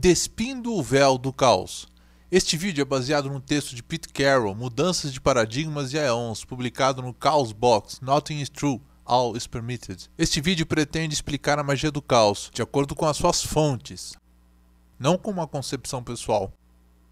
Despindo o Véu do Caos. Este vídeo é baseado no texto de Pete Carroll, Mudanças de Paradigmas e Aeons, publicado no Chaos Box, Nothing is True, All is Permitted. Este vídeo pretende explicar a magia do caos, de acordo com as suas fontes, não com uma concepção pessoal,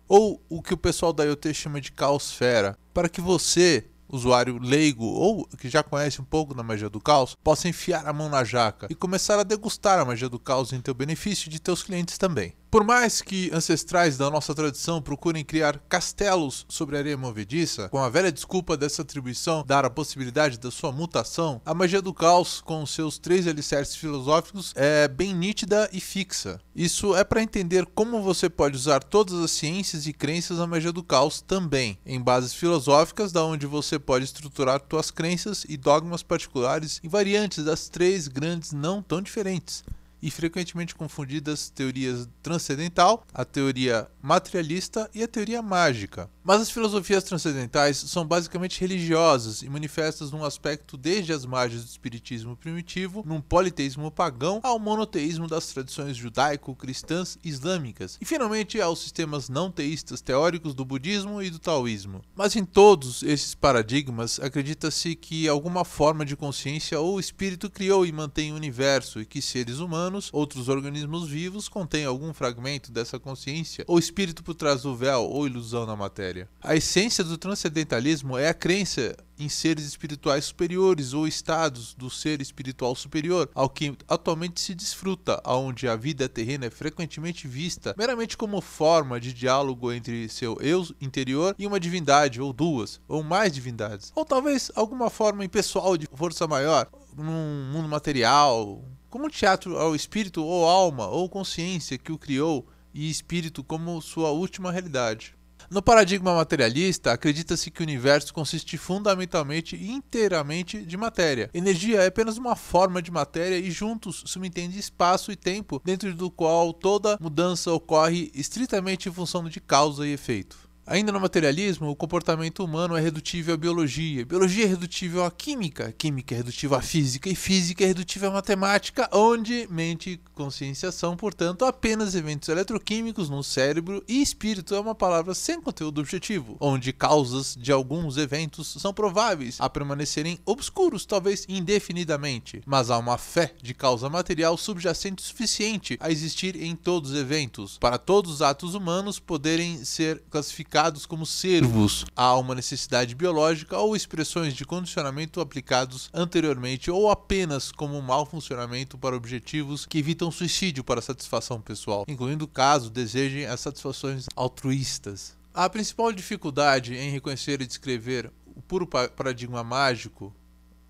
ou o que o pessoal da IoT chama de caosfera, para que você, usuário leigo ou que já conhece um pouco da magia do caos, possa enfiar a mão na jaca e começar a degustar a magia do caos em teu benefício e de teus clientes também. Por mais que ancestrais da nossa tradição procurem criar castelos sobre a areia movediça, com a velha desculpa dessa atribuição dar a possibilidade da sua mutação, a magia do caos, com seus três alicerces filosóficos, é bem nítida e fixa. Isso é para entender como você pode usar todas as ciências e crenças na magia do caos também, em bases filosóficas, da onde você pode estruturar suas crenças e dogmas particulares e variantes das três grandes não tão diferentes e frequentemente confundidas teorias transcendental, a teoria materialista e a teoria mágica. Mas as filosofias transcendentais são basicamente religiosas e manifestas num aspecto desde as margens do espiritismo primitivo, num politeísmo pagão, ao monoteísmo das tradições judaico-cristãs e islâmicas, e finalmente aos sistemas não teístas teóricos do budismo e do taoísmo. Mas em todos esses paradigmas, acredita-se que alguma forma de consciência ou espírito criou e mantém o universo e que seres humanos, outros organismos vivos, contêm algum fragmento dessa consciência ou espírito por trás do véu ou ilusão na matéria matéria. A essência do transcendentalismo é a crença em seres espirituais superiores ou estados do ser espiritual superior ao que atualmente se desfruta, onde a vida terrena é frequentemente vista meramente como forma de diálogo entre seu eu interior e uma divindade, ou duas, ou mais divindades, ou talvez alguma forma impessoal de força maior num mundo material, como um teatro ao espírito ou alma ou consciência que o criou e espírito como sua última realidade. No paradigma materialista, acredita-se que o universo consiste fundamentalmente e inteiramente de matéria. Energia é apenas uma forma de matéria e juntos subentende espaço e tempo, dentro do qual toda mudança ocorre estritamente em função de causa e efeito. Ainda no materialismo, o comportamento humano é redutível à biologia, biologia é redutível à química, química é redutível à física e física é redutível à matemática, onde mente e consciência são, portanto, apenas eventos eletroquímicos no cérebro e espírito é uma palavra sem conteúdo objetivo, onde causas de alguns eventos são prováveis a permanecerem obscuros, talvez indefinidamente, mas há uma fé de causa material subjacente suficiente a existir em todos os eventos, para todos os atos humanos poderem ser classificados aplicados como servos a uma necessidade biológica ou expressões de condicionamento aplicados anteriormente ou apenas como um mau funcionamento para objetivos que evitam suicídio para satisfação pessoal, incluindo caso desejem as satisfações altruístas. A principal dificuldade em reconhecer e descrever o puro paradigma mágico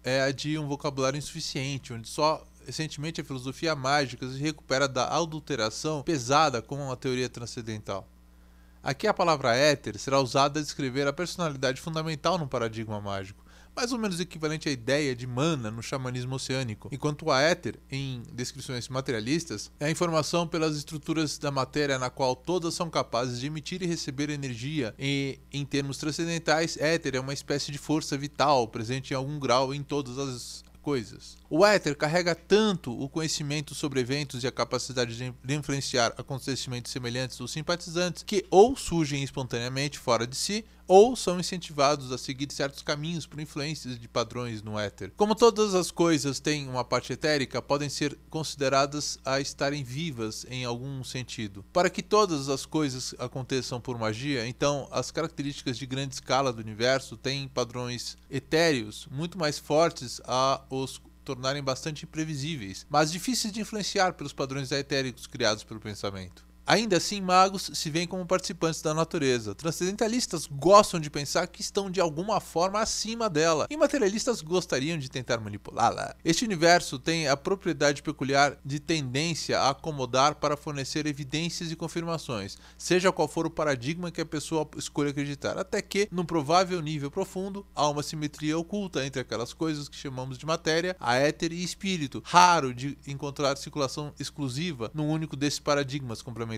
é a de um vocabulário insuficiente, onde só recentemente a filosofia mágica se recupera da adulteração pesada com a teoria transcendental. Aqui a palavra éter será usada a descrever a personalidade fundamental no paradigma mágico, mais ou menos equivalente à ideia de mana no xamanismo oceânico, enquanto a éter, em descrições materialistas, é a informação pelas estruturas da matéria na qual todas são capazes de emitir e receber energia, e, em termos transcendentais, éter é uma espécie de força vital presente em algum grau em todas as coisas. O éter carrega tanto o conhecimento sobre eventos e a capacidade de influenciar acontecimentos semelhantes dos simpatizantes que ou surgem espontaneamente fora de si ou são incentivados a seguir certos caminhos por influências de padrões no éter. Como todas as coisas têm uma parte etérica, podem ser consideradas a estarem vivas em algum sentido. Para que todas as coisas aconteçam por magia, então as características de grande escala do universo têm padrões etéreos muito mais fortes a os tornarem bastante imprevisíveis, mas difíceis de influenciar pelos padrões etéricos criados pelo pensamento. Ainda assim, magos se veem como participantes da natureza. Transcendentalistas gostam de pensar que estão de alguma forma acima dela, e materialistas gostariam de tentar manipulá-la. Este universo tem a propriedade peculiar de tendência a acomodar para fornecer evidências e confirmações, seja qual for o paradigma que a pessoa escolha acreditar, até que, num provável nível profundo, há uma simetria oculta entre aquelas coisas que chamamos de matéria, a éter e espírito, raro de encontrar circulação exclusiva num único desses paradigmas complementares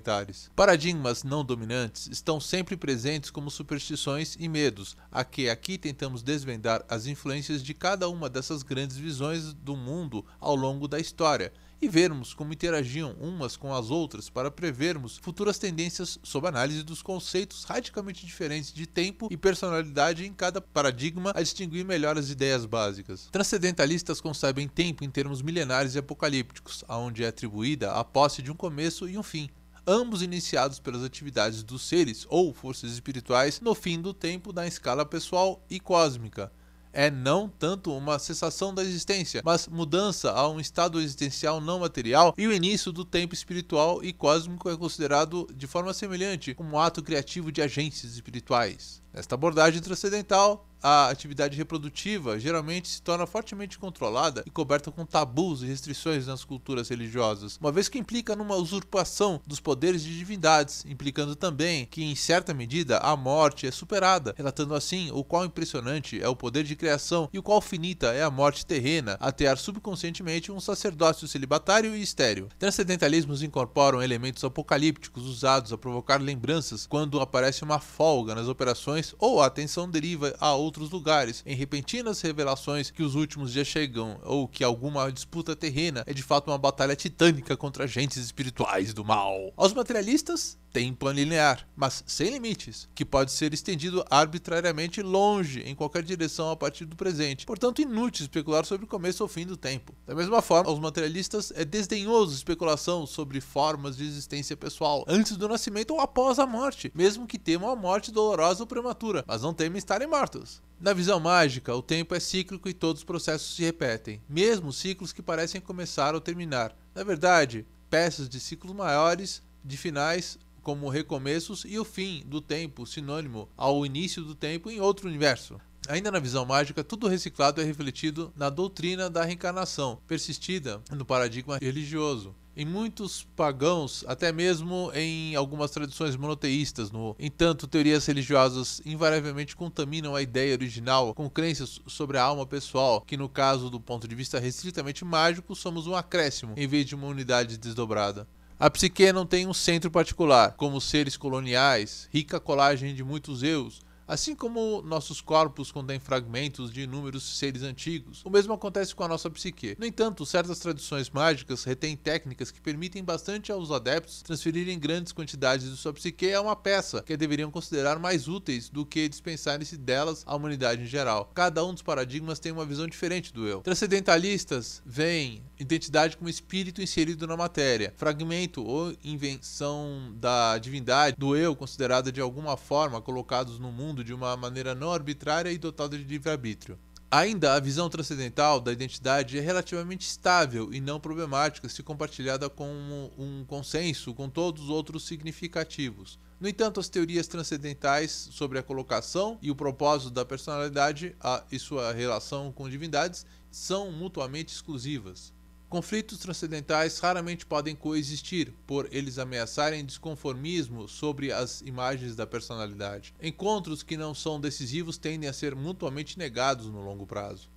Paradigmas não dominantes estão sempre presentes como superstições e medos, a que aqui tentamos desvendar as influências de cada uma dessas grandes visões do mundo ao longo da história e vermos como interagiam umas com as outras para prevermos futuras tendências sob análise dos conceitos radicalmente diferentes de tempo e personalidade em cada paradigma a distinguir melhor as ideias básicas. Transcendentalistas concebem tempo em termos milenares e apocalípticos, aonde é atribuída a posse de um começo e um fim, ambos iniciados pelas atividades dos seres ou forças espirituais no fim do tempo na escala pessoal e cósmica. É não tanto uma cessação da existência, mas mudança a um estado existencial não material, e o início do tempo espiritual e cósmico é considerado de forma semelhante como um ato criativo de agências espirituais. Nesta abordagem transcendental, a atividade reprodutiva geralmente se torna fortemente controlada e coberta com tabus e restrições nas culturas religiosas, uma vez que implica numa usurpação dos poderes de divindades, implicando também que, em certa medida, a morte é superada, relatando assim o qual impressionante é o poder de criação e o qual finita é a morte terrena, atear subconscientemente um sacerdócio celibatário e estéreo. Transcendentalismos incorporam elementos apocalípticos usados a provocar lembranças quando aparece uma folga nas operações ou a atenção deriva a outros lugares, em repentinas revelações que os últimos dias chegam, ou que alguma disputa terrena é de fato uma batalha titânica contra agentes espirituais do mal. Aos materialistas, tempo linear, mas sem limites, que pode ser estendido arbitrariamente longe em qualquer direção a partir do presente. Portanto, inútil especular sobre o começo ou fim do tempo. Da mesma forma, aos materialistas é desdenhoso especulação sobre formas de existência pessoal antes do nascimento ou após a morte, mesmo que temam a morte dolorosa ou prematura mas não temem estarem mortos. Na visão mágica, o tempo é cíclico e todos os processos se repetem, mesmo ciclos que parecem começar ou terminar. Na verdade, peças de ciclos maiores, de finais como recomeços e o fim do tempo, sinônimo ao início do tempo em outro universo. Ainda na visão mágica, tudo reciclado é refletido na doutrina da reencarnação, persistida no paradigma religioso. Em muitos pagãos, até mesmo em algumas tradições monoteístas, no entanto, teorias religiosas invariavelmente contaminam a ideia original com crenças sobre a alma pessoal, que no caso do ponto de vista restritamente mágico, somos um acréscimo em vez de uma unidade desdobrada. A psique não tem um centro particular, como seres coloniais, rica colagem de muitos eus, assim como nossos corpos contêm fragmentos de inúmeros seres antigos. O mesmo acontece com a nossa psique. No entanto, certas tradições mágicas retêm técnicas que permitem bastante aos adeptos transferirem grandes quantidades de sua psique a uma peça que deveriam considerar mais úteis do que dispensarem-se delas à humanidade em geral. Cada um dos paradigmas tem uma visão diferente do eu. Transcendentalistas veem identidade como espírito inserido na matéria, fragmento ou invenção da divindade, do eu considerada de alguma forma colocados no mundo mundo de uma maneira não arbitrária e dotada de livre-arbítrio. Ainda, a visão transcendental da identidade é relativamente estável e não problemática se compartilhada com um consenso com todos os outros significativos. No entanto, as teorias transcendentais sobre a colocação e o propósito da personalidade a, e sua relação com divindades são mutuamente exclusivas. Conflitos transcendentais raramente podem coexistir, por eles ameaçarem desconformismo sobre as imagens da personalidade. Encontros que não são decisivos tendem a ser mutuamente negados no longo prazo.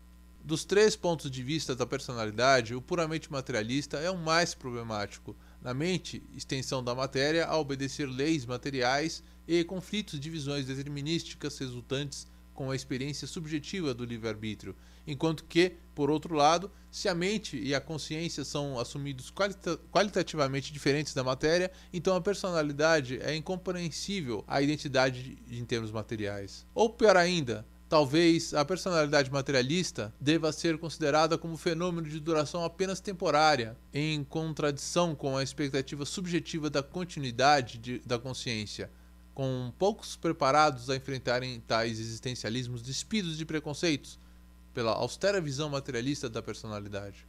Dos três pontos de vista da personalidade, o puramente materialista é o mais problemático. Na mente, extensão da matéria a obedecer leis materiais e conflitos de visões determinísticas resultantes com a experiência subjetiva do livre-arbítrio, enquanto que, por outro lado, se a mente e a consciência são assumidos qualita qualitativamente diferentes da matéria, então a personalidade é incompreensível à identidade em termos materiais. Ou pior ainda, Talvez a personalidade materialista deva ser considerada como fenômeno de duração apenas temporária, em contradição com a expectativa subjetiva da continuidade de, da consciência, com poucos preparados a enfrentarem tais existencialismos despidos de preconceitos pela austera visão materialista da personalidade.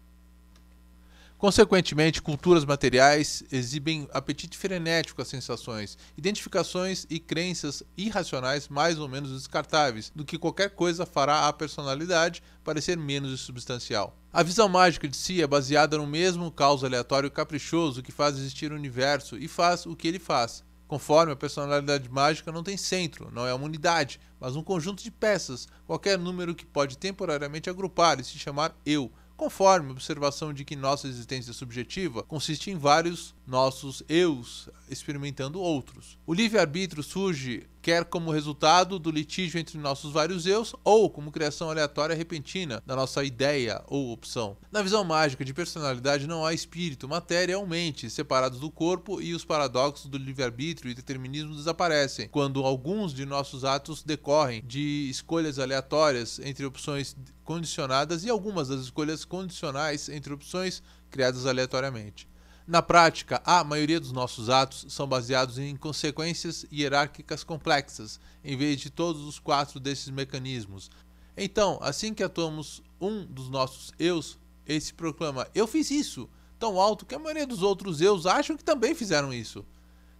Consequentemente, culturas materiais exibem apetite frenético às sensações, identificações e crenças irracionais mais ou menos descartáveis, do que qualquer coisa fará à personalidade parecer menos substancial. A visão mágica de si é baseada no mesmo caos aleatório caprichoso que faz existir o universo e faz o que ele faz, Conforme a personalidade mágica não tem centro, não é uma unidade, mas um conjunto de peças, qualquer número que pode temporariamente agrupar e se chamar eu, conforme a observação de que nossa existência subjetiva consiste em vários nossos eus experimentando outros. O livre-arbítrio surge quer como resultado do litígio entre nossos vários eus ou como criação aleatória repentina da nossa ideia ou opção. Na visão mágica de personalidade não há espírito, matéria ou mente separados do corpo e os paradoxos do livre-arbítrio e determinismo desaparecem quando alguns de nossos atos decorrem de escolhas aleatórias entre opções condicionadas e algumas das escolhas condicionais entre opções criadas aleatoriamente. Na prática, a maioria dos nossos atos são baseados em consequências hierárquicas complexas, em vez de todos os quatro desses mecanismos. Então, assim que atuamos um dos nossos eus, esse proclama: Eu fiz isso! tão alto que a maioria dos outros eus acham que também fizeram isso.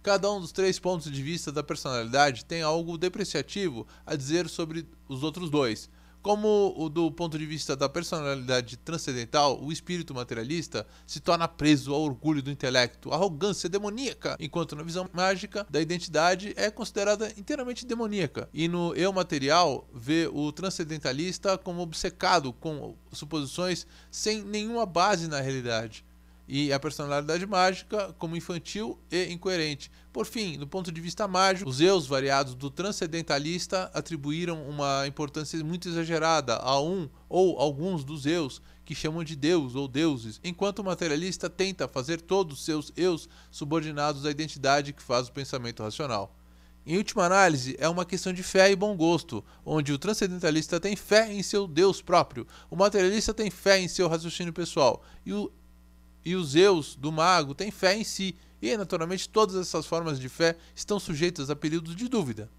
Cada um dos três pontos de vista da personalidade tem algo depreciativo a dizer sobre os outros dois como do ponto de vista da personalidade transcendental, o espírito materialista se torna preso ao orgulho do intelecto, arrogância demoníaca, enquanto na visão mágica da identidade é considerada inteiramente demoníaca. E no eu material vê o transcendentalista como obcecado com suposições sem nenhuma base na realidade e a personalidade mágica como infantil e incoerente. Por fim, do ponto de vista mágico, os eus variados do transcendentalista atribuíram uma importância muito exagerada a um ou alguns dos eus que chamam de Deus ou deuses, enquanto o materialista tenta fazer todos os seus eus subordinados à identidade que faz o pensamento racional. Em última análise, é uma questão de fé e bom gosto, onde o transcendentalista tem fé em seu Deus próprio, o materialista tem fé em seu raciocínio pessoal e o e o Zeus do mago têm fé em si, e naturalmente todas essas formas de fé estão sujeitas a períodos de dúvida.